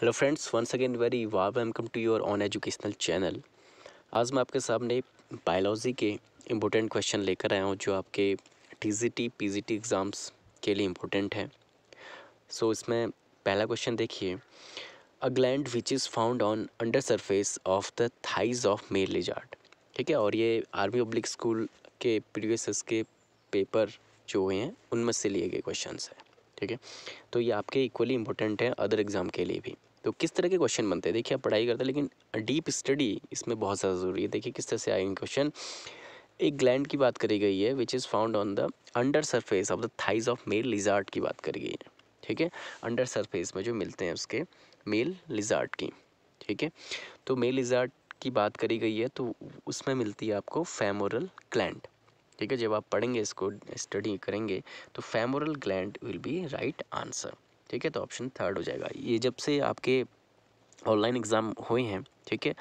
hello friends once again very वा welcome to your on educational channel आज मैं आपके सामने बायोलॉजी के इम्पोर्टेंट क्वेश्चन लेकर आया हूँ जो आपके टी पीजीटी एग्ज़ाम्स के लिए इम्पोर्टेंट हैं सो so, इसमें पहला क्वेश्चन देखिए a gland which is found on under surface of the thighs of male lizard ठीक है और ये आर्मी पब्लिक स्कूल के प्रीवियस के पेपर जो हुए हैं उनमें से लिए गए क्वेश्चन हैं ठीक है तो ये आपके इक्वली इंपॉर्टेंट है अदर एग्ज़ाम के लिए भी तो किस तरह के क्वेश्चन बनते हैं देखिए आप पढ़ाई करते हैं लेकिन डीप स्टडी इसमें बहुत ज़्यादा ज़रूरी है देखिए किस तरह से आएंगे क्वेश्चन एक ग्लैंड की बात करी गई है which is found on the under surface of the thighs of male lizard की बात करी गई है ठीक है अंडर सरफेस में जो मिलते हैं उसके मेल लिजार्ट की ठीक है तो मेल लिजार्ट की बात करी गई है तो उसमें मिलती है आपको फेमोरल ग्लैंड ठीक है जब आप पढ़ेंगे इसको स्टडी करेंगे तो femoral gland will be right answer ठीक है तो ऑप्शन थर्ड हो जाएगा ये जब से आपके ऑनलाइन एग्ज़ाम हुए हैं ठीक है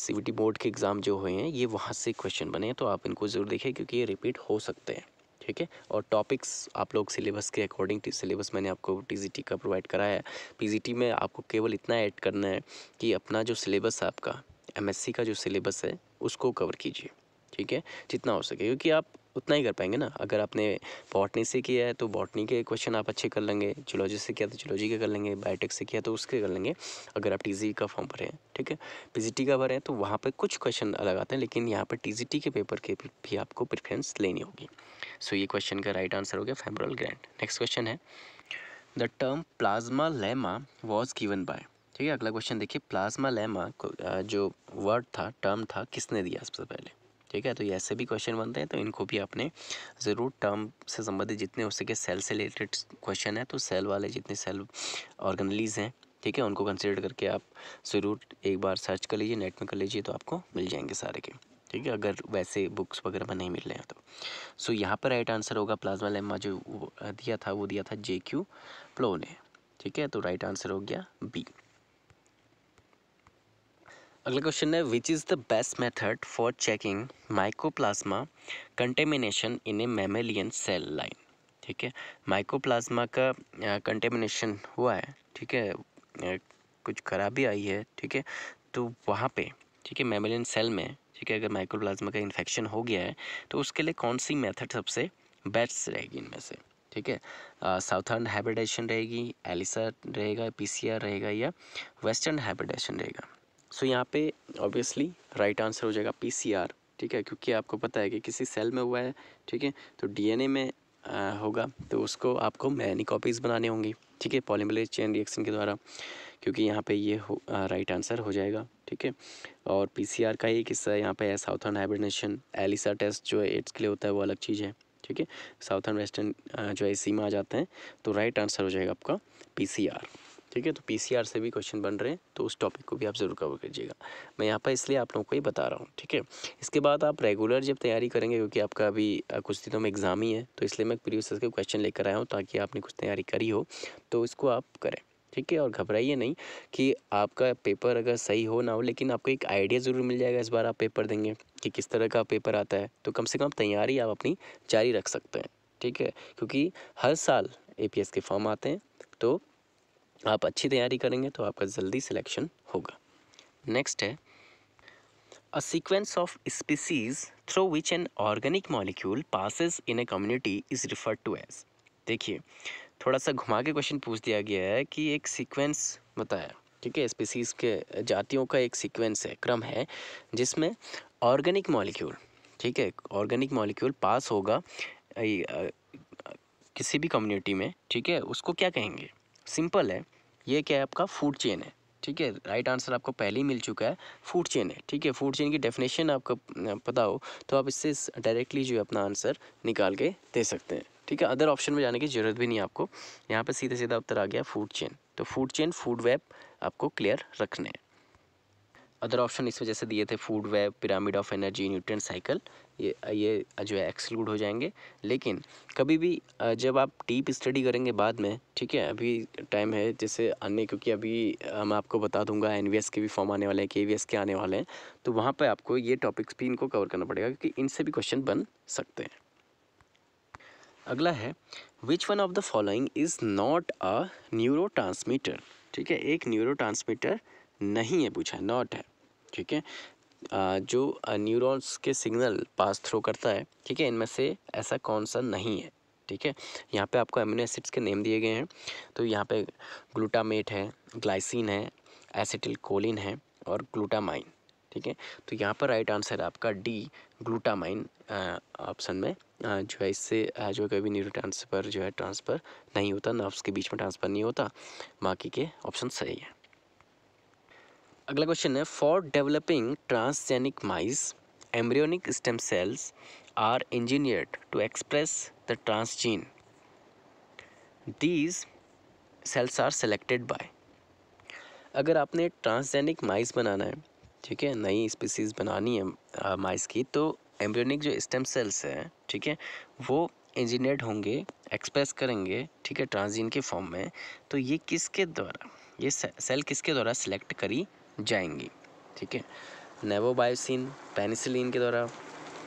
सी बी टी बोर्ड के एग्ज़ाम जो हुए हैं ये वहाँ से क्वेश्चन बने हैं तो आप इनको ज़रूर देखें क्योंकि ये रिपीट हो सकते हैं ठीक है और टॉपिक्स आप लोग सिलेबस के अकॉर्डिंग सिलेबस मैंने आपको टी का प्रोवाइड कराया है पी में आपको केवल इतना ऐड करना है कि अपना जो सिलेबस है आपका एम का जो सिलेबस है उसको कवर कीजिए ठीक है जितना हो सके क्योंकि आप उतना ही कर पाएंगे ना अगर आपने बॉटनी से किया है तो बॉटनी के क्वेश्चन आप अच्छे कर लेंगे जोलॉजी से किया तो जोलॉजी के कर लेंगे बायोटेक से किया तो उसके कर लेंगे अगर आप टी e का फॉर्म भरें ठीक है पी का भरें तो वहाँ पर कुछ क्वेश्चन अलग आते हैं लेकिन यहाँ पर टी के पेपर के भी आपको प्रिफ्रेंस लेनी होगी सो ये क्वेश्चन का राइट आंसर हो गया फेमरल ग्रैंड नेक्स्ट क्वेश्चन है the term plasmalemma was given by ठीक है अगला क्वेश्चन देखिए प्लाज्मा लेमा जो वर्ड था टर्म था किसने दिया सबसे पहले ठीक है तो ये ऐसे भी क्वेश्चन बनते हैं तो इनको भी आपने ज़रूर टर्म से संबंधित जितने हो सके सेल से रिलेटेड क्वेश्चन है तो सेल वाले जितने सेल ऑर्गनलीज हैं ठीक है उनको कंसिडर करके आप ज़रूर एक बार सर्च कर लीजिए नेट में कर लीजिए तो आपको मिल जाएंगे सारे के ठीक है अगर वैसे बुक्स वगैरह में नहीं मिल रहे हैं तो सो यहाँ पर राइट आंसर होगा प्लाज्मा लेमा जो दिया था वो दिया था जे क्यू प्लो ने ठीक है तो राइट आंसर हो गया बी अगला क्वेश्चन है which is the best method for checking mycoplasma contamination in a mammalian cell line ठीक है माइकोप्लाज्मा का कंटेमिनेशन uh, हुआ है ठीक है uh, कुछ खराबी आई है ठीक है तो वहाँ पे ठीक है मेमेलियन सेल में ठीक है अगर माइकोप्लाज्मा का इन्फेक्शन हो गया है तो उसके लिए कौन सी मेथड सबसे बेस्ट रहेगी इनमें से ठीक है साउथर्न हैबिटेशन रहेगी एलिसा रहेगा पी रहेगा या वेस्टर्न हैबिटेशन रहेगा सो so, यहाँ पे ऑब्वियसली राइट आंसर हो जाएगा पीसीआर ठीक है क्योंकि आपको पता है कि किसी सेल में हुआ है ठीक है तो डीएनए में आ, होगा तो उसको आपको मैनी कॉपीज़ बनाने होंगी ठीक है पॉलीमरेज चेन रिएक्शन के द्वारा क्योंकि यहाँ पे ये हो आ, राइट आंसर हो जाएगा ठीक है और पीसीआर का एक हिस्सा यहाँ पर है साउथर्न हाइब्रिडेशन एलिसा टेस्ट जो है एड्स के लिए होता है वो अलग चीज़ है ठीक है साउथर्न वेस्टर्न जो है सीमा आ जाते हैं तो राइट आंसर हो जाएगा आपका पी ठीक है तो पीसीआर से भी क्वेश्चन बन रहे हैं तो उस टॉपिक को भी आप ज़रूर कवर कीजिएगा मैं यहाँ पर इसलिए आप लोगों को ही बता रहा हूँ ठीक है इसके बाद आप रेगुलर जब तैयारी करेंगे क्योंकि आपका अभी कुछ दिनों में एग्ज़ाम ही है तो इसलिए मैं प्रीवियस के क्वेश्चन लेकर आया हूँ ताकि आपने कुछ तैयारी करी हो तो इसको आप करें ठीक है और घबराइए नहीं कि आपका पेपर अगर सही हो ना हो लेकिन आपको एक आइडिया ज़रूर मिल जाएगा इस बार आप पेपर देंगे कि किस तरह का पेपर आता है तो कम से कम तैयारी आप अपनी जारी रख सकते हैं ठीक है क्योंकि हर साल ए के फॉर्म आते हैं तो आप अच्छी तैयारी करेंगे तो आपका जल्दी सिलेक्शन होगा नेक्स्ट है a sequence of species through which an organic molecule passes in a community is referred to as देखिए थोड़ा सा घुमा के क्वेश्चन पूछ दिया गया है कि एक सीक्वेंस बताया ठीक है स्पीसीज़ के जातियों का एक सीक्वेंस है क्रम है जिसमें ऑर्गेनिक मॉलिक्यूल ठीक है ऑर्गेनिक मॉलिक्यूल पास होगा किसी भी कम्युनिटी में ठीक है उसको क्या कहेंगे सिंपल है ये क्या है आपका फूड चेन है ठीक है राइट आंसर आपको पहले ही मिल चुका है फूड चेन है ठीक है फूड चेन की डेफिनेशन आपको पता हो तो आप इससे डायरेक्टली जो है अपना आंसर निकाल के दे सकते हैं ठीक है अदर ऑप्शन में जाने की ज़रूरत भी नहीं आपको यहाँ पर सीधे सीधा उत्तर आ गया फूड चेन तो फूड चेन फूड वेब आपको क्लियर रखने हैं अदर ऑप्शन इस वजह से दिए थे food web pyramid of energy nutrient cycle ये ये जो है एक्सक्लूड हो जाएंगे लेकिन कभी भी जब आप डीप स्टडी करेंगे बाद में ठीक है अभी टाइम है जैसे आने क्योंकि अभी मैं आपको बता दूंगा एन के भी फॉर्म आने वाले हैं के के आने वाले हैं तो वहाँ पर आपको ये टॉपिक्स भी इनको कवर करना पड़ेगा क्योंकि इनसे भी क्वेश्चन बन सकते हैं अगला है which one of the following is not a neuro ठीक है एक न्यूरो नहीं है पूछा नॉट है ठीक है जो न्यूरॉन्स के सिग्नल पास थ्रू करता है ठीक है इनमें से ऐसा कौन सा नहीं है ठीक है यहाँ पे आपको अमीनो एसिड्स के नेम दिए गए हैं तो यहाँ पे ग्लूटामेट है ग्लाइसिन है एसिटिल कोलिन है और ग्लूटामाइन ठीक है तो यहाँ पर राइट आंसर आपका डी ग्लूटामाइन ऑप्शन में आ, जो है इससे जो है कभी न्यूरो ट्रांसफ़र जो है ट्रांसफ़र नहीं होता नर्व्स के बीच में ट्रांसफ़र नहीं होता बाकी के ऑप्शन सही है अगला क्वेश्चन है for developing transgenic mice embryonic stem cells are engineered to express the transgene these cells are selected by अगर आपने ट्रांसजेनिक माइस बनाना है ठीक है नई स्पीसीज बनानी है माइस की तो एम्ब्रियोनिक जो स्टेम सेल्स हैं ठीक है वो इंजीनियर्ड होंगे एक्सप्रेस करेंगे ठीक है ट्रांसजीन के फॉर्म में तो ये किसके द्वारा ये सेल किसके द्वारा सेलेक्ट करी जाएंगी ठीक है नेवोबायोसिन पेनिसिलिन के द्वारा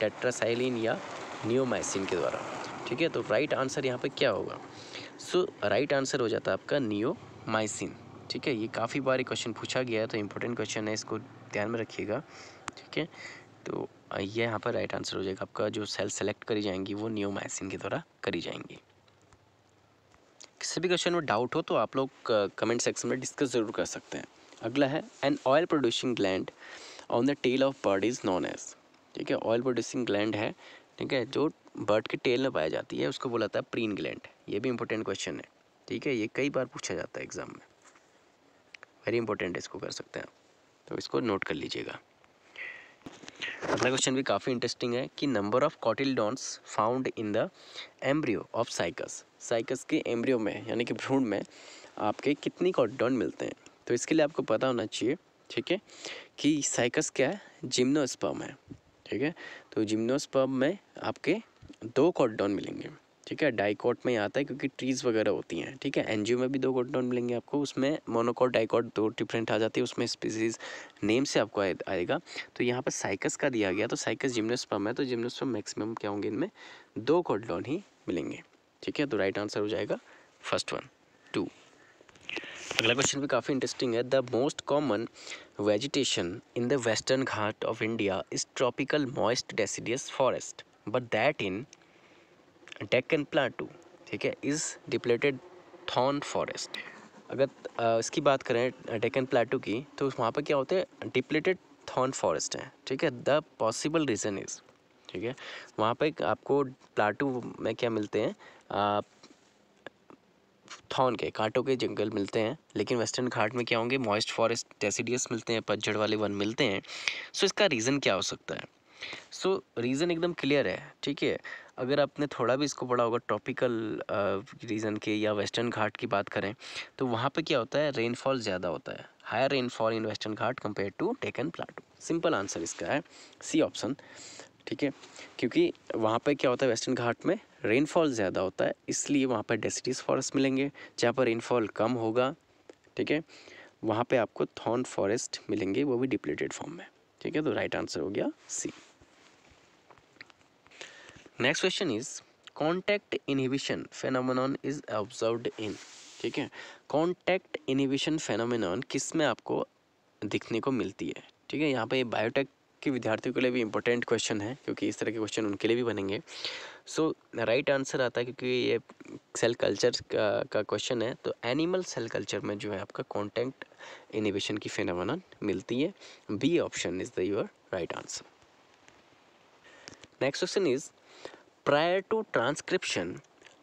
टेट्रासाइलिन या नियोमाइसिन के द्वारा ठीक है तो राइट आंसर यहाँ पे क्या होगा सो राइट आंसर हो जाता है आपका नियोमाइसिन ठीक है ये काफ़ी बार क्वेश्चन पूछा गया है तो इम्पोर्टेंट क्वेश्चन है इसको ध्यान में रखिएगा ठीक है तो ये यहाँ पर राइट आंसर हो जाएगा आपका जो सेल सेलेक्ट करी जाएंगी वो नियोमाइसिन के द्वारा करी जाएंगी किसी भी क्वेश्चन में डाउट हो तो आप लोग कमेंट सेक्शन में डिस्कस ज़रूर कर सकते हैं अगला है an oil producing gland on the tail of bird is known as ठीक है ऑयल प्रोड्यूसिंग ग्लैंड है ठीक है जो बर्ड के टेल में पाई जाती है उसको बोला जाता है प्रीन ग्लैंड ये भी इंपॉर्टेंट क्वेश्चन है ठीक है ये कई बार पूछा जाता है एग्ज़ाम में वेरी इंपॉर्टेंट है इसको कर सकते हैं तो इसको नोट कर लीजिएगा अगला क्वेश्चन भी काफ़ी इंटरेस्टिंग है कि number of cotyledons found in the embryo of Cycas Cycas के एम्ब्रियो में यानी कि भ्रूण में आपके कितनी कॉटिलडॉन मिलते हैं तो इसके लिए आपको पता होना चाहिए ठीक है कि साइकस क्या है जिम्नोस्पर्म है ठीक है तो जिम्नोस्पर्म में आपके दो कॉटडाउन मिलेंगे ठीक है डाइकॉट में आता है क्योंकि ट्रीज़ वगैरह होती हैं ठीक है एनजीओ में भी दो कॉटडाउन मिलेंगे आपको उसमें मोनोकॉट डाइकॉट दो डिफरेंट आ जाती है उसमें स्पीसीज नेम से आपको आएगा तो यहाँ पर साइकस का दिया गया तो साइकस जिम्नोस्पर्म है तो जिम्नोस्पर्म मैक्सिमम क्या होंगे इनमें दो कॉटडाउन ही मिलेंगे ठीक है तो राइट आंसर हो जाएगा फर्स्ट वन अगला क्वेश्चन भी काफ़ी इंटरेस्टिंग है the most common vegetation in the western Ghat of India is tropical moist deciduous forest but that in an plateau ठीक है इज़ डिप्लेटेड थॉर्न फॉरेस्ट अगर इसकी बात करें डेकन प्लाटू की तो वहाँ पर क्या होते हैं डिप्लेटेड थॉर्न फॉरेस्ट है ठीक है द पॉसिबल रीज़न इज़ ठीक है वहाँ पर आपको प्लाटू में क्या मिलते हैं थॉन के कांटों के जंगल मिलते हैं लेकिन वेस्टर्न घाट में क्या होंगे मॉइस्ट फॉरेस्ट डेसीडियस मिलते हैं पतझड़ वाले वन मिलते हैं सो इसका रीज़न क्या हो सकता है सो so, रीज़न एकदम क्लियर है ठीक है अगर आपने थोड़ा भी इसको पढ़ा होगा ट्रॉपिकल रीज़न के या वेस्टर्न घाट की बात करें तो वहाँ पे क्या होता है रेनफॉल ज़्यादा होता है higher rainfall in western Ghat compare to Deccan plateau simple answer इसका है सी ऑप्शन ठीक है क्योंकि वहाँ पे क्या होता है वेस्टर्न घाट में रेनफॉल ज़्यादा होता है इसलिए वहाँ पर डेसिटीज फॉरेस्ट मिलेंगे जहाँ पर रेनफॉल कम होगा ठीक है वहाँ पे आपको थॉर्न फॉरेस्ट मिलेंगे वो भी डिप्लेटेड फॉर्म में ठीक है तो राइट आंसर हो गया C next question is contact inhibition phenomenon is observe in ठीक है कॉन्टैक्ट इनहिबिशन फेनोमिनॉन किस में आपको दिखने को मिलती है ठीक है यहाँ पे बायोटेक के विद्यार्थियों के लिए भी इंपॉर्टेंट क्वेश्चन है क्योंकि इस तरह के क्वेश्चन उनके लिए भी बनेंगे सो राइट आंसर आता है क्योंकि ये सेल कल्चर का का क्वेश्चन है तो एनिमल सेल कल्चर में जो है आपका कॉन्टेंट इनिवेशन की फेनावन मिलती है B option is the your right answer next question is prior to transcription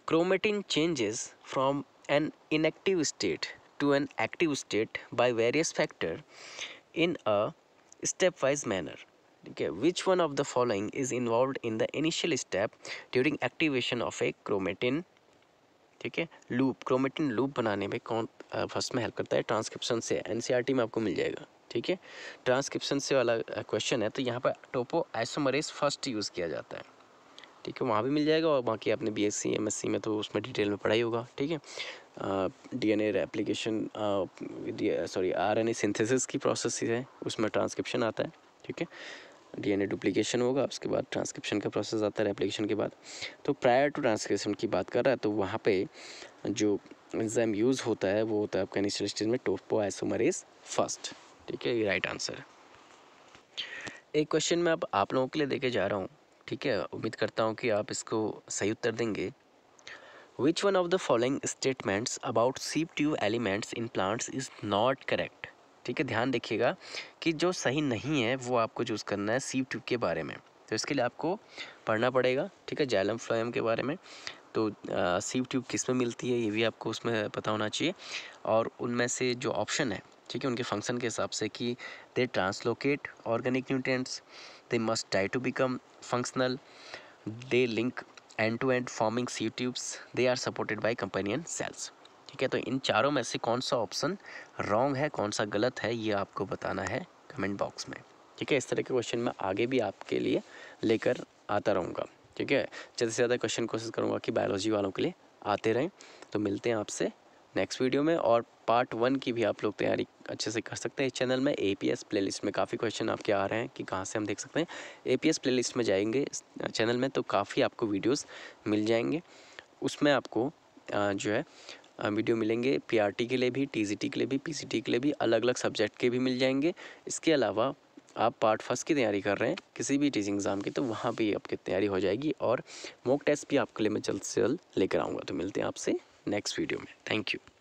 chromatin changes from an inactive state to an active state by various factor in a stepwise manner okay which one of the following is involved in the initial step during activation of a chromatin ठीक है loop chromatin loop बनाने में कौन first में help करता है transcription से NCERT e में आपको मिल जाएगा ठीक है ट्रांसक्रिप्शन से वाला क्वेश्चन है तो यहाँ पर टोपो आइसोमरेज फर्स्ट यूज़ किया जाता है ठीक है वहाँ भी मिल जाएगा और बाकी आपने बी एस में तो उसमें डिटेल में पढ़ाई होगा ठीक है D N A application sorry R N A synthesis की प्रोसेस है उसमें ट्रांसक्रिप्शन आता है ठीक है डीएनए डुप्लीकेशन होगा उसके बाद ट्रांसक्रिप्शन का प्रोसेस आता है एप्लीकेशन के बाद तो प्रायर टू ट्रांसक्रिप्शन की बात कर रहा है तो वहाँ पे जो एंजाइम यूज़ होता है वो होता है आपका इनिशियल में टोपो आइसोमरेज फर्स्ट ठीक है ये राइट आंसर एक क्वेश्चन मैं अब आप लोगों के लिए देके जा रहा हूँ ठीक है उम्मीद करता हूँ कि आप इसको सही उत्तर देंगे which one of the following statements about sieve tube elements in plants is not correct ठीक है ध्यान रखिएगा कि जो सही नहीं है वो आपको चूज़ करना है सीव ट्यूब के बारे में तो इसके लिए आपको पढ़ना पड़ेगा ठीक है जैलम फ्लोएम के बारे में तो सीव ट्यूब किस में मिलती है ये भी आपको उसमें पता होना चाहिए और उनमें से जो ऑप्शन है ठीक है उनके फंक्शन के हिसाब से कि they translocate organic nutrients they must die to become functional they link end to end forming sieve tubes they are supported by companion cells ठीक है तो इन चारों में से कौन सा ऑप्शन रॉन्ग है कौन सा गलत है ये आपको बताना है कमेंट बॉक्स में ठीक है इस तरह के क्वेश्चन मैं आगे भी आपके लिए लेकर आता रहूँगा ठीक है ज़्यादा से ज़्यादा क्वेश्चन कोशिश करूँगा कि बायोलॉजी वालों के लिए आते रहें तो मिलते हैं आपसे नेक्स्ट वीडियो में और पार्ट वन की भी आप लोग तैयारी अच्छे से कर सकते हैं इस चैनल में A P S playlist में काफ़ी क्वेश्चन आपके आ रहे हैं कि कहाँ से हम देख सकते हैं A P S playlist में जाएंगे चैनल में तो काफ़ी आपको वीडियोस मिल जाएंगे उसमें आपको जो है वीडियो मिलेंगे पीआरटी के लिए भी टीजीटी के लिए भी पीसीटी के लिए भी अलग अलग सब्जेक्ट के भी मिल जाएंगे इसके अलावा आप पार्ट फर्स्ट की तैयारी कर रहे हैं किसी भी टीचिंग एग्ज़ाम की तो वहाँ भी आपकी तैयारी हो जाएगी और मॉक टेस्ट भी आपके लिए मैं जल्द से जल्द लेकर आऊँगा तो मिलते हैं आपसे नेक्स्ट वीडियो में थैंक यू